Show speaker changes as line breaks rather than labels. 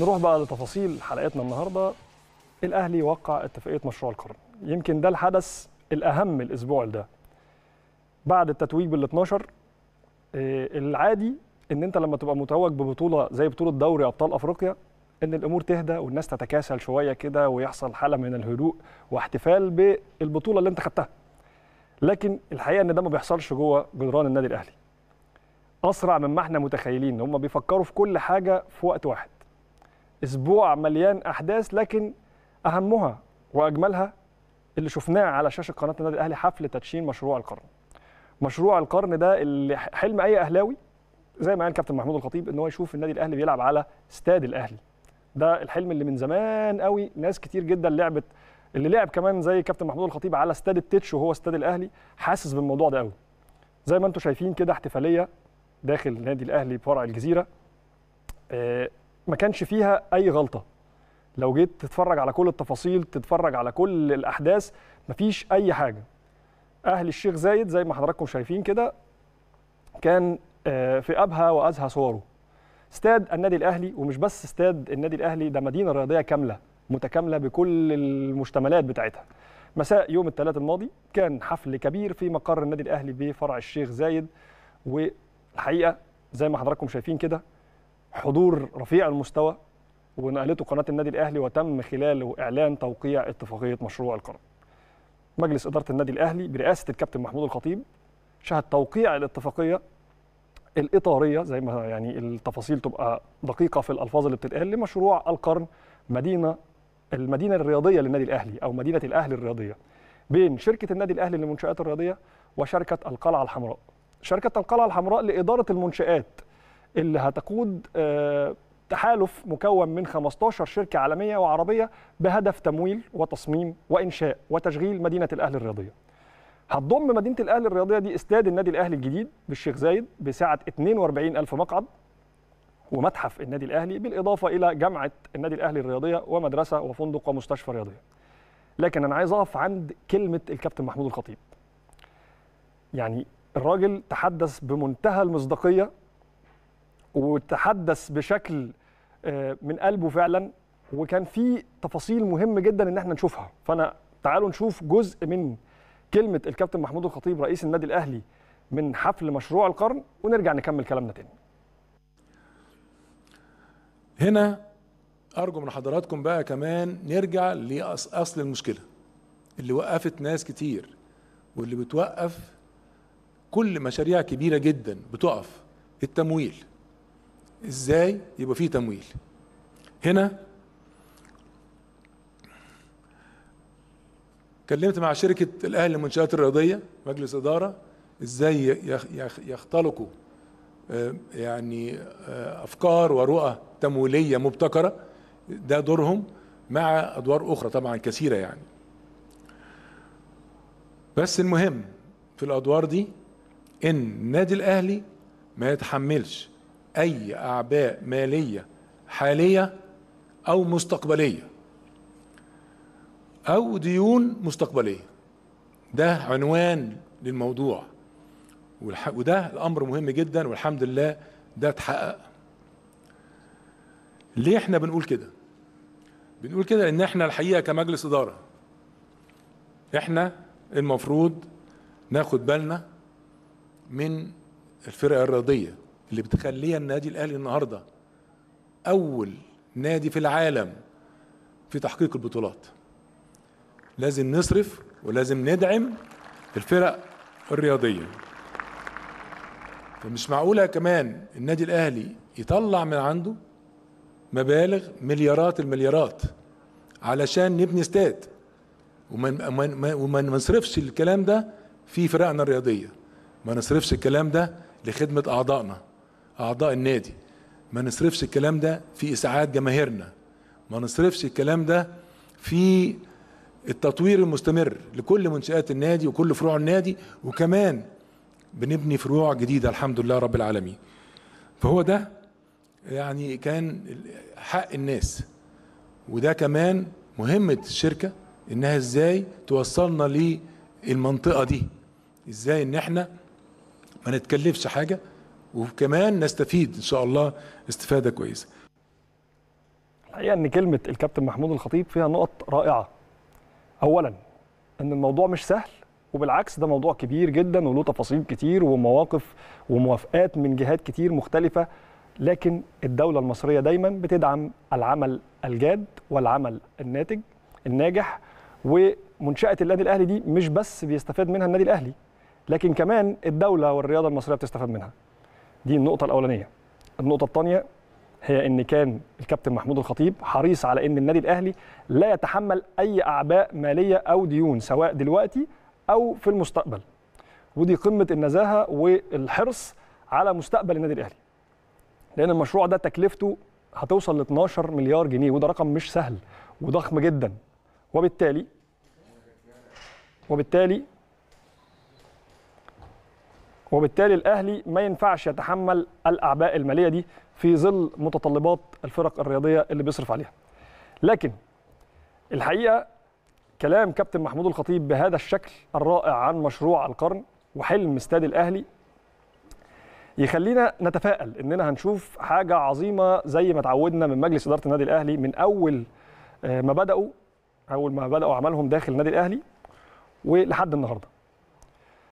نروح بقى لتفاصيل حلقتنا النهارده الاهلي وقع اتفاقيه مشروع القرن يمكن ده الحدث الاهم الاسبوع ده بعد التتويج بال 12 آه، العادي ان انت لما تبقى متوج ببطوله زي بطوله دوري ابطال افريقيا ان الامور تهدى والناس تتكاسل شويه كده ويحصل حاله من الهدوء واحتفال بالبطوله اللي انت خدتها لكن الحقيقه ان ده ما بيحصلش جوه جدران النادي الاهلي اسرع مما احنا متخيلين هم بيفكروا في كل حاجه في وقت واحد اسبوع مليان احداث لكن اهمها واجملها اللي شفناه على شاشه قناه النادي الاهلي حفل تدشين مشروع القرن. مشروع القرن ده اللي حلم اي اهلاوي زي ما قال كابتن محمود الخطيب ان هو يشوف النادي الاهلي بيلعب على استاد الاهلي. ده الحلم اللي من زمان قوي ناس كتير جدا لعبت اللي لعب كمان زي كابتن محمود الخطيب على استاد التتش وهو استاد الاهلي حاسس بالموضوع ده قوي. زي ما انتم شايفين كده احتفاليه داخل النادي الاهلي بفرع الجزيره. آه، ما كانش فيها اي غلطه لو جيت تتفرج على كل التفاصيل تتفرج على كل الاحداث مفيش اي حاجه اهل الشيخ زايد زي ما حضراتكم شايفين كده كان آه، في ابهى وازهى صوره استاد النادي الاهلي ومش بس استاد النادي الاهلي ده مدينه رياضيه كامله متكامله بكل المشتملات بتاعتها مساء يوم الثلاث الماضي كان حفل كبير في مقر النادي الاهلي بفرع الشيخ زايد والحقيقه زي ما حضراتكم شايفين كده حضور رفيع المستوى ونقلته قناه النادي الاهلي وتم خلاله اعلان توقيع اتفاقيه مشروع القرار. مجلس اداره النادي الاهلي برئاسه الكابتن محمود الخطيب شهد توقيع الاتفاقيه الاطاريه زي ما يعني التفاصيل تبقى دقيقه في الالفاظ اللي بتتقال لمشروع القرن مدينه المدينه الرياضيه للنادي الاهلي او مدينه الاهلي الرياضيه بين شركه النادي الاهلي للمنشات الرياضيه وشركه القلعه الحمراء. شركه القلعه الحمراء لاداره المنشات اللي هتقود آه، تحالف مكون من 15 شركة عالمية وعربية بهدف تمويل وتصميم وإنشاء وتشغيل مدينة الأهلي الرياضية هتضم مدينة الأهلي الرياضية دي استاد النادي الأهلي الجديد بالشيخ زايد بسعة 42 ألف مقعد ومتحف النادي الأهلي بالإضافة إلى جامعة النادي الأهلي الرياضية ومدرسة وفندق ومستشفى رياضية لكن أنا عايز أقف عند كلمة الكابتن محمود الخطيب يعني الراجل تحدث بمنتهى المصداقية وتحدث بشكل آه، من قلبه فعلا وكان في تفاصيل مهم جدا ان احنا نشوفها فانا تعالوا نشوف جزء من كلمه الكابتن محمود الخطيب رئيس النادي الاهلي
من حفل مشروع القرن ونرجع نكمل كلامنا تاني هنا ارجو من حضراتكم بقى كمان نرجع لاصل المشكله اللي وقفت ناس كتير واللي بتوقف كل مشاريع كبيره جدا بتقف التمويل ازاي يبقى فيه تمويل هنا اتكلمت مع شركة الأهلي للمنشآت الرياضية مجلس إدارة إزاي يختلقوا آه، يعني آه، أفكار ورؤى تمويلية مبتكرة ده دورهم مع أدوار أخرى طبعا كثيرة يعني بس المهم في الأدوار دي إن النادي الأهلي ما يتحملش أي أعباء مالية حالية أو مستقبلية أو ديون مستقبلية ده عنوان للموضوع وده الأمر مهم جدا والحمد لله ده اتحقق ليه احنا بنقول كده بنقول كده لأن احنا الحقيقة كمجلس إدارة احنا المفروض ناخد بالنا من الفرق الرياضية اللي بتخليها النادي الاهلي النهارده اول نادي في العالم في تحقيق البطولات لازم نصرف ولازم ندعم الفرق الرياضيه فمش معقوله كمان النادي الاهلي يطلع من عنده مبالغ مليارات المليارات علشان نبني استاد وما نصرفش الكلام ده في فرقنا الرياضيه ما نصرفش الكلام ده لخدمه اعضائنا اعضاء النادي ما نصرفش الكلام ده في اسعاد جماهيرنا ما نصرفش الكلام ده في التطوير المستمر لكل منشآت النادي وكل فروع النادي وكمان بنبني فروع جديدة الحمد لله رب العالمين فهو ده يعني كان حق الناس وده كمان مهمة الشركة انها ازاي توصلنا للمنطقة دي ازاي ان احنا ما نتكلفش حاجة وكمان نستفيد ان شاء الله استفاده كويسه الحقيقه ان
كلمه الكابتن محمود الخطيب فيها
نقط رائعه
اولا ان الموضوع مش سهل وبالعكس ده موضوع كبير جدا وله تفاصيل كتير ومواقف وموافقات من جهات كتير مختلفه لكن الدوله المصريه دايما بتدعم العمل الجاد والعمل الناتج الناجح ومنشاه النادي الاهلي دي مش بس بيستفاد منها النادي الاهلي لكن كمان الدوله والرياضه المصريه بتستفاد منها دي النقطه الاولانيه النقطه الثانيه هي ان كان الكابتن محمود الخطيب حريص على ان النادي الاهلي لا يتحمل اي اعباء ماليه او ديون سواء دلوقتي او في المستقبل ودي قمه النزاهه والحرص على مستقبل النادي الاهلي لان المشروع ده تكلفته هتوصل ل 12 مليار جنيه وده رقم مش سهل وضخم جدا وبالتالي وبالتالي وبالتالي الاهلي ما ينفعش يتحمل الاعباء الماليه دي في ظل متطلبات الفرق الرياضيه اللي بيصرف عليها. لكن الحقيقه كلام كابتن محمود الخطيب بهذا الشكل الرائع عن مشروع القرن وحلم استاد الاهلي يخلينا نتفائل اننا هنشوف حاجه عظيمه زي ما تعودنا من مجلس اداره النادي الاهلي من اول آه، ما بداوا اول ما بداوا عملهم داخل النادي الاهلي ولحد النهارده